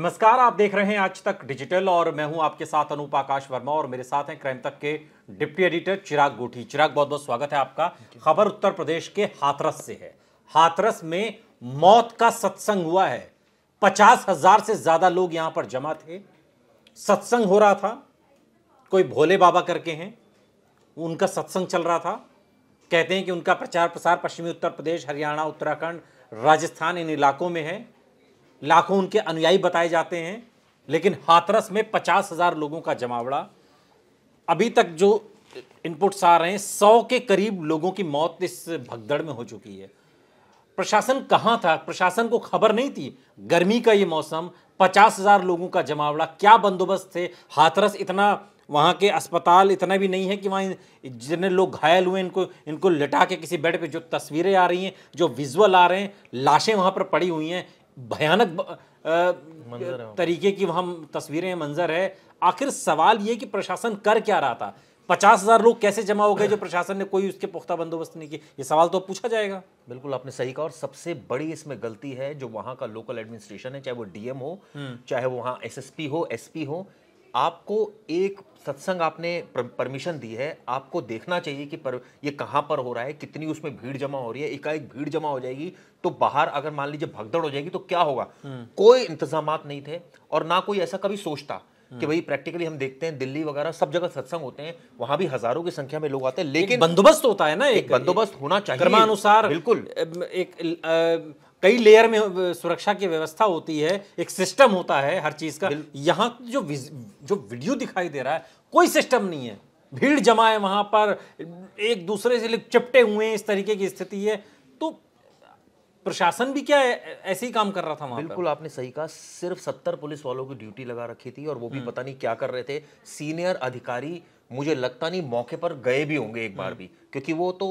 नमस्कार आप देख रहे हैं आज तक डिजिटल और मैं हूं आपके साथ अनूप आकाश वर्मा और मेरे साथ हैं क्राइम तक के डिप्टी एडिटर चिराग गोठी चिराग बहुत बहुत स्वागत है आपका खबर उत्तर प्रदेश के हाथरस से है हाथरस में मौत का सत्संग हुआ है पचास हजार से ज्यादा लोग यहां पर जमा थे सत्संग हो रहा था कोई भोले बाबा करके हैं उनका सत्संग चल रहा था कहते हैं कि उनका प्रचार प्रसार पश्चिमी उत्तर प्रदेश हरियाणा उत्तराखंड राजस्थान इन इलाकों में है लाखों उनके अनुयायी बताए जाते हैं लेकिन हाथरस में पचास हज़ार लोगों का जमावड़ा अभी तक जो इनपुट्स आ रहे हैं सौ के करीब लोगों की मौत इस भगदड़ में हो चुकी है प्रशासन कहाँ था प्रशासन को खबर नहीं थी गर्मी का ये मौसम पचास हज़ार लोगों का जमावड़ा क्या बंदोबस्त थे हाथरस इतना वहाँ के अस्पताल इतना भी नहीं है कि वहाँ जितने लोग घायल हुए इनको इनको लटा के किसी बेड पे जो तस्वीरें आ रही हैं जो विजुअल आ रहे हैं लाशें वहाँ पर पड़ी हुई हैं भयानक तरीके की वहाँ तस्वीरें मंजर है आखिर सवाल ये कि प्रशासन कर क्या रहा था पचास हजार लोग कैसे जमा हो गए जो प्रशासन ने कोई उसके पुख्ता बंदोबस्त नहीं किया ये सवाल तो पूछा जाएगा बिल्कुल आपने सही कहा और सबसे बड़ी इसमें गलती है जो वहाँ का लोकल एडमिनिस्ट्रेशन है चाहे वो डीएम हो हम्म। चाहे वो वहाँ एसएसपी हो एसपी हो आपको एक सत्संग आपने परमिशन दी है आपको देखना चाहिए कि पर ये कहाँ पर हो रहा है कितनी उसमें भीड़ जमा हो रही है एकाएक भीड़ जमा हो जाएगी तो बाहर अगर मान लीजिए भगदड़ हो जाएगी तो क्या होगा हम्म। कोई इंतजाम नहीं थे और ना कोई ऐसा कभी सोचता कि हम्म। भाई प्रैक्टिकली हम देखते हैं दिल्ली वगैरह सब जगह सत्संग होते हैं वहां भी हजारों की संख्या में लोग आते हैं लेकिन बंदोबस्त होता है ना एक, एक बंदोबस्त होना चाहिए क्रमानुसार बिल्कुल एक, एक, एक, एक कई लेयर में सुरक्षा की व्यवस्था होती है एक सिस्टम होता है हर चीज का यहाँ जो जो वीडियो दिखाई दे रहा है कोई सिस्टम नहीं है भीड़ जमा है वहां पर एक दूसरे से चिपटे हुए इस तरीके की स्थिति है तो प्रशासन भी क्या ऐसे ही काम कर रहा था वहां बिल्कुल पर? आपने सही कहा सिर्फ सत्तर पुलिस वालों की ड्यूटी लगा रखी थी और वो भी हम्म। पता नहीं क्या कर रहे थे सीनियर अधिकारी मुझे लगता नहीं मौके पर गए भी होंगे एक बार हम्म। भी क्योंकि वो तो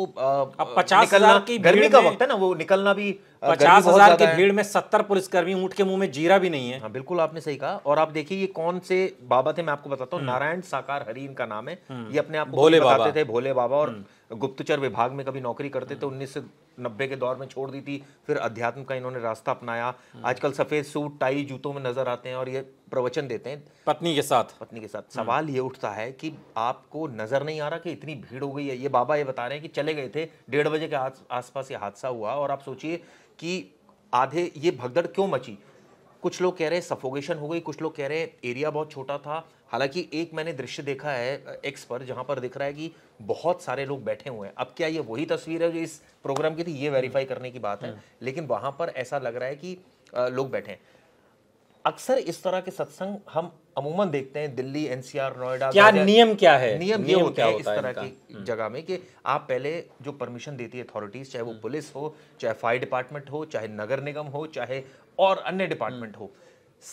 पचास हजार की गर्मी का वक्त है ना वो निकलना भी पचास हजार की भीड़ में सत्तर पुलिसकर्मी ऊँट के मुंह में जीरा भी नहीं है हाँ, बिल्कुल आपने सही कहा और आप देखिए ये कौन से बाबा थे मैं आपको बताता हूँ हम्म। नारायण साकार हरी इनका नाम है हम्म। ये अपने आप भोले बताते थे भोले बाबा और गुप्तचर विभाग में कभी नौकरी करते थे तो उन्नीस से नब्बे के दौर में छोड़ दी थी फिर अध्यात्म का इन्होंने रास्ता अपनाया आजकल सफ़ेद सूट टाई जूतों में नजर आते हैं और ये प्रवचन देते हैं पत्नी के साथ पत्नी के साथ सवाल ये उठता है कि आपको नज़र नहीं आ रहा कि इतनी भीड़ हो गई है ये बाबा ये बता रहे हैं कि चले गए थे डेढ़ बजे के आसपास ये हादसा हुआ और आप सोचिए कि आधे ये भगदड़ क्यों मची कुछ लोग कह रहे हैं सफोगेशन हो गई कुछ लोग कह रहे हैं एरिया बहुत छोटा था हालांकि एक मैंने दृश्य देखा है एक्स पर जहां पर दिख रहा है कि बहुत सारे लोग बैठे हुए हैं अब क्या ये वही तस्वीर है जो इस प्रोग्राम की थी ये वेरीफाई करने की बात है हम्म। लेकिन वहां पर ऐसा लग रहा है कि लोग बैठे हैं अक्सर इस तरह के सत्संग हम अमूमन देखते हैं दिल्ली एनसीआर नोएडा क्या नियम क्या है नियम, ये होते हैं इस तरह की हम्म। जगह में कि आप पहले जो परमिशन देती है अथॉरिटीज चाहे वो हम्म। पुलिस हो चाहे फायर डिपार्टमेंट हो चाहे नगर निगम हो चाहे और अन्य डिपार्टमेंट हम्म। हो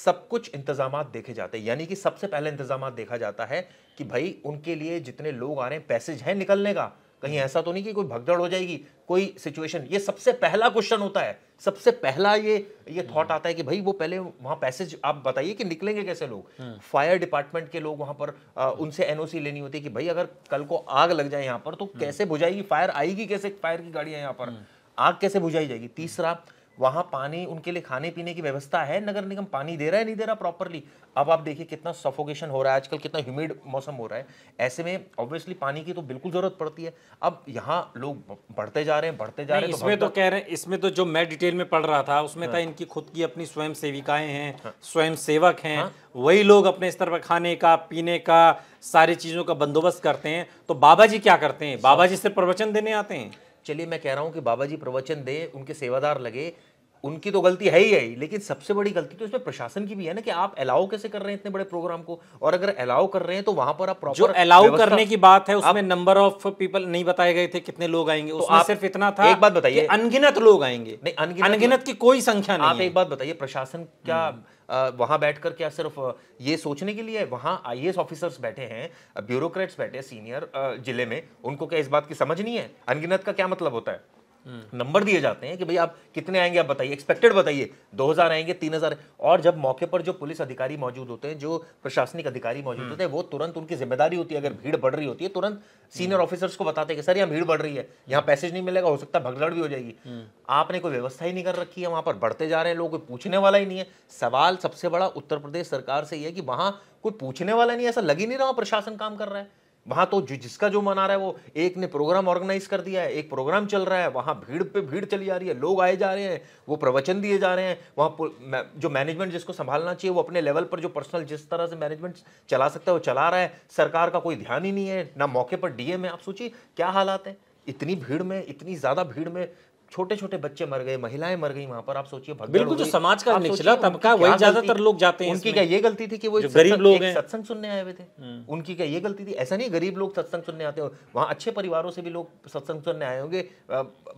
सब कुछ इंतजाम देखे जाते हैं यानी कि सबसे पहले इंतजाम देखा जाता है कि भाई उनके लिए जितने लोग आ रहे हैं पैसेज है निकलने का कहीं ऐसा तो नहीं कि कोई भगदड़ हो जाएगी कोई सिचुएशन ये सबसे पहला क्वेश्चन होता है सबसे पहला ये ये थॉट आता है कि भाई वो पहले वहाँ पैसेज आप बताइए कि निकलेंगे कैसे लोग फायर हम्म। डिपार्टमेंट के लोग वहाँ पर आ, उनसे एनओसी लेनी होती है कि भाई अगर कल को आग लग जाए यहाँ पर तो हम्म। कैसे बुझाएगी फायर आएगी कैसे फायर की गाड़ियाँ यहाँ पर हम्म। आग कैसे बुझाई जाएगी तीसरा वहां पानी उनके लिए खाने पीने की व्यवस्था है नगर निगम पानी दे रहा है नहीं दे रहा प्रॉपरली अब आप देखिए कितना सफोकेशन हो रहा है आजकल कितना ह्यूमिड मौसम हो रहा है ऐसे में ऑब्वियसली पानी की तो बिल्कुल ज़रूरत पड़ती है अब यहाँ लोग बढ़ते जा रहे हैं बढ़ते जा रहे हैं तो इसमें तो, कह रहे हैं इसमें तो जो मैं डिटेल में पढ़ रहा था उसमें था हाँ। इनकी खुद की अपनी स्वयं सेविकाएं हैं हाँ। स्वयं सेवक हैं हाँ। वही लोग अपने स्तर पर खाने का पीने का सारी चीज़ों का बंदोबस्त करते हैं तो बाबा जी क्या करते हैं बाबा जी सिर्फ प्रवचन देने आते हैं चलिए मैं कह रहा हूँ कि बाबा जी प्रवचन दें उनके सेवादार लगे उनकी तो गलती है ही है ही लेकिन सबसे बड़ी गलती तो इसमें प्रशासन की भी है ना कि आप अलाउ कैसे कर रहे हैं इतने बड़े प्रोग्राम को और अगर अलाउ कर रहे हैं तो वहां पर आप जो अलाउ करने की बात है उसमें नंबर ऑफ पीपल नहीं बताए गए थे कितने लोग आएंगे तो उसमें सिर्फ इतना था एक बात बताइए अनगिनत लोग आएंगे नहीं अनगिनत, की कोई संख्या नहीं आप एक बात बताइए प्रशासन क्या हम्म। वहां बैठकर क्या सिर्फ ये सोचने के लिए वहां आई ऑफिसर्स बैठे हैं ब्यूरोक्रेट्स बैठे हैं सीनियर जिले में उनको क्या इस बात की समझ नहीं है अनगिनत का क्या मतलब होता है नंबर दिए जाते हैं कि भाई आप कितने आएंगे आप बताइए एक्सपेक्टेड बताइए दो हजार आएंगे तीन हजार और जब मौके पर जो पुलिस अधिकारी मौजूद होते हैं जो प्रशासनिक अधिकारी मौजूद होते हैं वो तुरंत उनकी जिम्मेदारी होती है अगर भीड़ बढ़ रही होती है तुरंत सीनियर ऑफिसर्स को बताते हैं कि सर यहाँ भीड़ बढ़ रही है यहाँ पैसेज नहीं मिलेगा हो सकता भगदड़ भी हो जाएगी आपने कोई व्यवस्था ही नहीं कर रखी है वहां पर बढ़ते जा रहे हैं लोग कोई पूछने वाला ही नहीं है सवाल सबसे बड़ा उत्तर प्रदेश सरकार से यह है कि वहां कोई पूछने वाला नहीं ऐसा लग ही नहीं रहा प्रशासन काम कर रहा है वहां तो जिसका जो मना रहा है वो एक ने प्रोग्राम ऑर्गेनाइज कर दिया है एक प्रोग्राम चल रहा है वहां भीड़ पे भीड़ चली जा रही है लोग आए जा रहे हैं वो प्रवचन दिए जा रहे हैं वहां जो मैनेजमेंट जिसको संभालना चाहिए वो अपने लेवल पर जो पर्सनल जिस तरह से मैनेजमेंट चला सकता है वो चला रहा है सरकार का कोई ध्यान ही नहीं है ना मौके पर डीएम है आप सोचिए क्या हालात है इतनी भीड़ में इतनी ज़्यादा भीड़ में छोटे छोटे बच्चे मर गए महिलाएं मर गई वहां पर आप सोचिए बिल्कुल जो समाज का निचला तबका वही ज्यादातर लोग जाते हैं उनकी क्या ये गलती थी कि वो गरीब लोग सत्संग सुनने आए हुए थे हम्म। उनकी क्या ये गलती थी ऐसा नहीं गरीब लोग सत्संग सुनने आते हो वहाँ अच्छे परिवारों से भी लोग सत्संग सुनने आए होंगे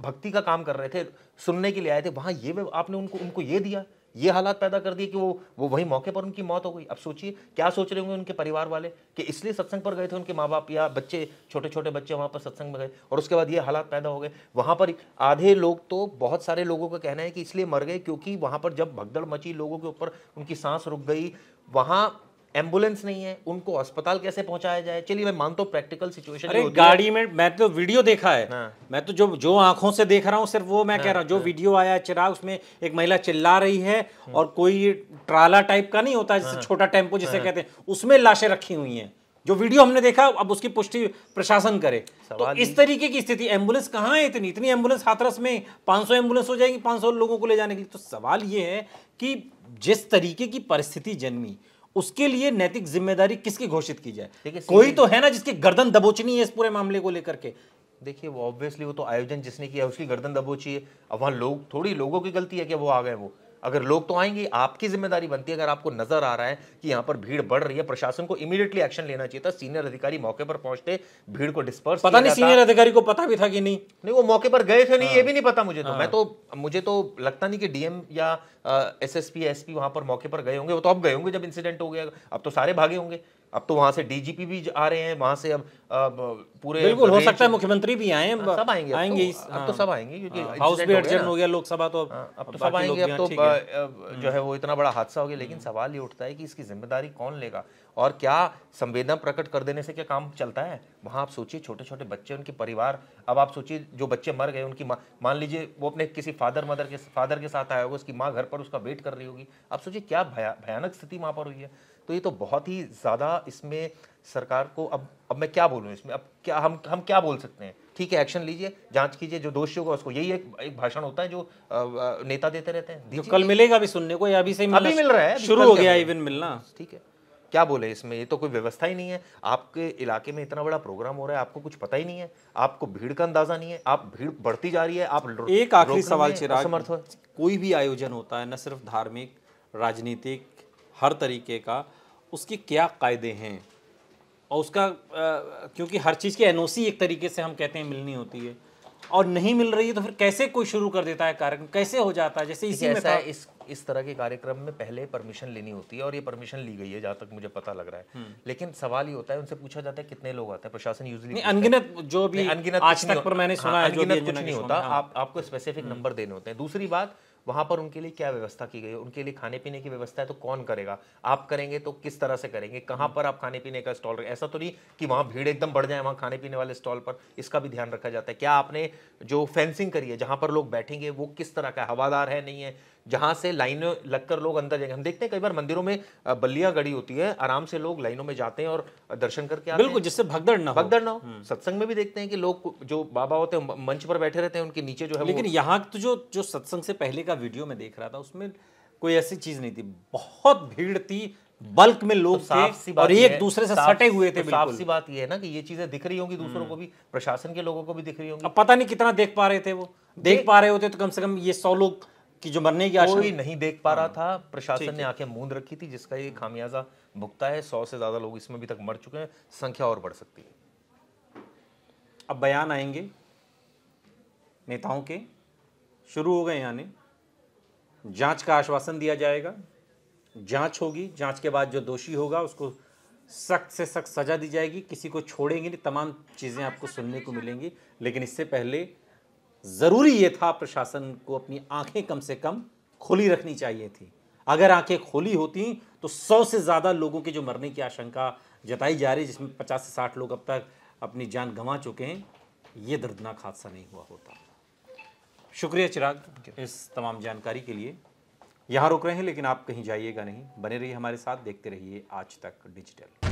भक्ति का काम कर रहे थे सुनने के लिए आए थे वहाँ ये आपने उनको उनको ये दिया ये हालात पैदा कर दिए कि वो वो वही मौके पर उनकी मौत हो गई अब सोचिए क्या सोच रहे होंगे उनके परिवार वाले कि इसलिए सत्संग पर गए थे उनके माँ बाप या बच्चे छोटे छोटे बच्चे वहाँ पर सत्संग में गए और उसके बाद ये हालात पैदा हो गए वहाँ पर आधे लोग तो बहुत सारे लोगों का कहना है कि इसलिए मर गए क्योंकि वहाँ पर जब भगदड़ मची लोगों के ऊपर उनकी सांस रुक गई वहाँ एम्बुलेंस नहीं है उनको अस्पताल कैसे पहुंचाया जाए चलिए मैं मानता हूँ प्रैक्टिकल सिचुएशन अरे गाड़ी में मैं तो वीडियो देखा है हाँ। मैं तो जो जो आंखों से देख रहा हूँ सिर्फ वो मैं हाँ, कह रहा हूँ जो हाँ। वीडियो आया चिराग उसमें एक महिला चिल्ला रही है हम्म। और कोई ट्राला टाइप का नहीं होता जैसे हाँ। छोटा टेम्पो जिसे हाँ। कहते हैं उसमें लाशें रखी हुई हैं जो वीडियो हमने देखा अब उसकी पुष्टि प्रशासन करे तो इस तरीके की स्थिति एम्बुलेंस कहाँ है इतनी इतनी एम्बुलेंस हाथरस में 500 एम्बुलेंस हो जाएगी 500 लोगों को ले जाने के लिए तो सवाल ये है कि जिस तरीके की परिस्थिति जन्मी उसके लिए नैतिक जिम्मेदारी किसकी घोषित की जाए कोई तो है ना जिसकी गर्दन दबोचनी है इस पूरे मामले को लेकर के देखिए वो ऑब्वियसली वो तो आयोजन जिसने किया उसकी गर्दन दबोची है अब वहाँ लोग थोड़ी लोगों की गलती है कि वो आ गए वो अगर लोग तो आएंगे आपकी जिम्मेदारी बनती है अगर आपको नजर आ रहा है कि यहाँ पर भीड़ बढ़ रही है प्रशासन को इमीडिएटली एक्शन लेना चाहिए था सीनियर अधिकारी मौके पर पहुंचते भीड़ को डिस्पर्स पता नहीं सीनियर अधिकारी को पता भी था कि नहीं नहीं वो मौके पर गए थे नहीं ये हाँ। भी नहीं पता मुझे तो हाँ। मैं तो मुझे तो लगता नहीं कि डीएम या S S P S P वहां पर मौके पर गए होंगे वो तो अब गए होंगे जब इंसिडेंट हो गया अब तो सारे भागे होंगे अब तो वहां से डीजीपी भी आ रहे हैं वहां से अब, पूरे बिल्कुल हो सकता है मुख्यमंत्री भी आए हाँ, सब आएंगे आएंगे तो, अब तो, हाँ। सब आएंगे क्योंकि हाउस भी एडजर्न हो गया लोकसभा तो अब तो सब आएंगे अब तो, तो जो है वो इतना बड़ा हादसा हो गया लेकिन हम्म। सवाल ये उठता है कि इसकी जिम्मेदारी कौन लेगा और क्या संवेदना प्रकट कर देने से क्या काम चलता है वहाँ आप सोचिए छोटे छोटे बच्चे उनके परिवार अब आप सोचिए जो बच्चे मर गए उनकी माँ मान लीजिए वो अपने किसी फादर मदर के फादर के साथ आया होगा उसकी माँ घर पर उसका वेट कर रही होगी आप सोचिए क्या भया भयानक स्थिति वहाँ पर हुई है तो ये तो बहुत ही ज़्यादा इसमें सरकार को अब अब मैं क्या बोलूँ इसमें अब क्या हम हम क्या बोल सकते हैं ठीक है एक्शन लीजिए जांच कीजिए जो दोषी होगा उसको यही एक एक भाषण होता है जो आ, नेता देते रहते हैं जो कल मिलेगा अभी सुनने को या अभी से अभी मिल रहा है शुरू हो गया इवन मिलना ठीक है क्या बोले इसमें ये तो कोई व्यवस्था ही नहीं है आपके इलाके में इतना बड़ा प्रोग्राम हो रहा है आपको कुछ पता ही नहीं है आपको भीड़ का अंदाजा नहीं है आप भीड़ बढ़ती जा रही है आप एक आखिरी सवाल चिराग समर्थ कोई भी आयोजन होता है न सिर्फ धार्मिक राजनीतिक हर तरीके का उसके क्या कायदे हैं और उसका आ, क्योंकि हर चीज़ की एन एक तरीके से हम कहते हैं मिलनी होती है और नहीं मिल रही है तो फिर कैसे कोई शुरू कर देता है कार्यक्रम कैसे हो जाता है जैसे इसी में था। इस इस तरह के कार्यक्रम में पहले परमिशन लेनी होती है और ये परमिशन ली गई है जहाँ तक मुझे पता लग रहा है हम्म। लेकिन सवाल ये होता है उनसे पूछा जाता है कितने लोग आते हैं प्रशासन यूजली अनगिनत जो भी अनगिनत आज तक पर मैंने सुना है हाँ, कुछ नहीं होता हाँ। आपको स्पेसिफिक हम्म। नंबर देने होते हैं दूसरी बात वहाँ पर उनके लिए क्या व्यवस्था की गई है उनके लिए खाने पीने की व्यवस्था है तो कौन करेगा आप करेंगे तो किस तरह से करेंगे कहाँ पर आप खाने पीने का स्टॉल ऐसा तो नहीं कि वहाँ भीड़ एकदम बढ़ जाए वहाँ खाने पीने वाले स्टॉल पर इसका भी ध्यान रखा जाता है क्या आपने जो फेंसिंग करी है जहाँ पर लोग बैठेंगे वो किस तरह का हवादार है नहीं है जहाँ से लाइन लगकर लोग अंदर जाएंगे हम देखते हैं कई बार मंदिरों में बल्लिया गड़ी होती है आराम से लोग लाइनों में जाते हैं और दर्शन करके आते बिल्कुल जिससे भगदड़ ना भगदड़ ना हो हम्म। सत्संग में भी देखते हैं कि लोग जो बाबा होते हैं मंच पर बैठे रहते हैं उनके नीचे जो है लेकिन यहाँ तो जो जो सत्संग से पहले का वीडियो में देख रहा था उसमें कोई ऐसी चीज नहीं थी बहुत भीड़ थी बल्क में लोग तो साफ सी बात और एक दूसरे से सटे हुए थे तो साफ सी बात ये है ना कि ये चीजें दिख रही होंगी दूसरों हम्म। को भी प्रशासन के लोगों को भी दिख रही होंगी अब पता नहीं कितना देख पा रहे थे वो देख पा रहे होते तो कम से कम ये सौ लोग कि जो मरने की कोई नहीं देख पा रहा हाँ। था प्रशासन ने आंखें मूंद रखी थी जिसका ये खामियाजा भुगता है सौ से ज्यादा लोग इसमें अभी तक मर चुके हैं संख्या और बढ़ सकती है अब बयान आएंगे नेताओं के शुरू हो गए यानी जांच का आश्वासन दिया जाएगा जांच होगी जांच के बाद जो दोषी होगा उसको सख्त से सख्त सजा दी जाएगी किसी को छोड़ेंगे नहीं तमाम चीज़ें आपको सुनने को मिलेंगी लेकिन इससे पहले ज़रूरी यह था प्रशासन को अपनी आंखें कम से कम खुली रखनी चाहिए थी अगर आंखें खुली होती तो सौ से ज़्यादा लोगों के जो मरने की आशंका जताई जा रही जिसमें पचास से साठ लोग अब तक अपनी जान गंवा चुके हैं ये दर्दनाक हादसा नहीं हुआ होता शुक्रिया चिराग इस तमाम जानकारी के लिए यहाँ रुक रहे हैं लेकिन आप कहीं जाइएगा नहीं बने रहिए हमारे साथ देखते रहिए आज तक डिजिटल